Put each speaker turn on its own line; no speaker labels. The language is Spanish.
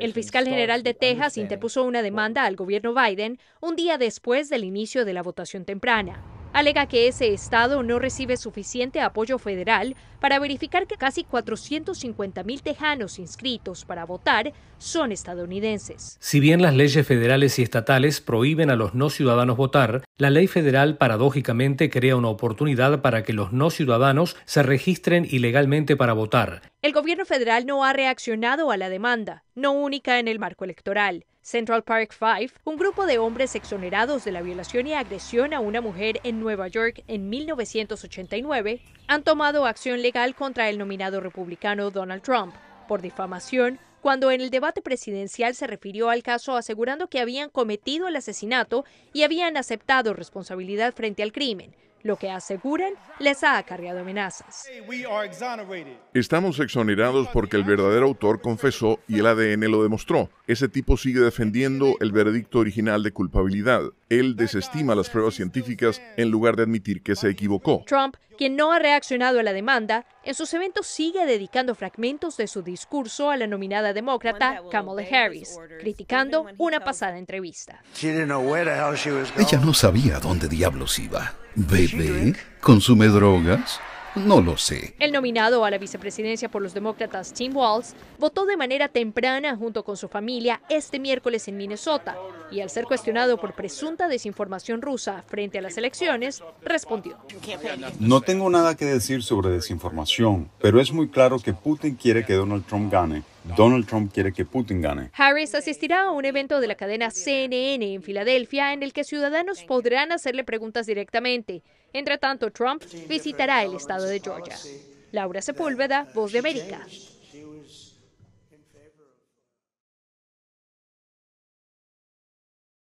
El fiscal general de Texas interpuso una demanda al gobierno Biden un día después del inicio de la votación temprana. Alega que ese estado no recibe suficiente apoyo federal para verificar que casi 450 mil tejanos inscritos para votar son estadounidenses. Si bien las leyes federales y estatales prohíben a los no ciudadanos votar, la ley federal paradójicamente crea una oportunidad para que los no ciudadanos se registren ilegalmente para votar. El gobierno federal no ha reaccionado a la demanda, no única en el marco electoral. Central Park Five, un grupo de hombres exonerados de la violación y agresión a una mujer en Nueva York en 1989, han tomado acción legal contra el nominado republicano Donald Trump por difamación, cuando en el debate presidencial se refirió al caso asegurando que habían cometido el asesinato y habían aceptado responsabilidad frente al crimen, lo que aseguran les ha acarreado amenazas. Estamos exonerados porque el verdadero autor confesó y el ADN lo demostró. Ese tipo sigue defendiendo el veredicto original de culpabilidad. Él desestima las pruebas científicas en lugar de admitir que se equivocó. Trump, quien no ha reaccionado a la demanda, en sus eventos sigue dedicando fragmentos de su discurso a la nominada demócrata Kamala Harris, criticando una pasada entrevista. Ella no sabía dónde diablos iba. ¿Bebé? ¿Consume drogas? No lo sé. El nominado a la vicepresidencia por los demócratas Tim Walz votó de manera temprana junto con su familia este miércoles en Minnesota y al ser cuestionado por presunta desinformación rusa frente a las elecciones, respondió. No tengo nada que decir sobre desinformación, pero es muy claro que Putin quiere que Donald Trump gane Donald Trump quiere que Putin gane. Harris asistirá a un evento de la cadena CNN en Filadelfia en el que ciudadanos podrán hacerle preguntas directamente. Entre tanto, Trump visitará el estado de Georgia. Laura Sepúlveda, Voz de América.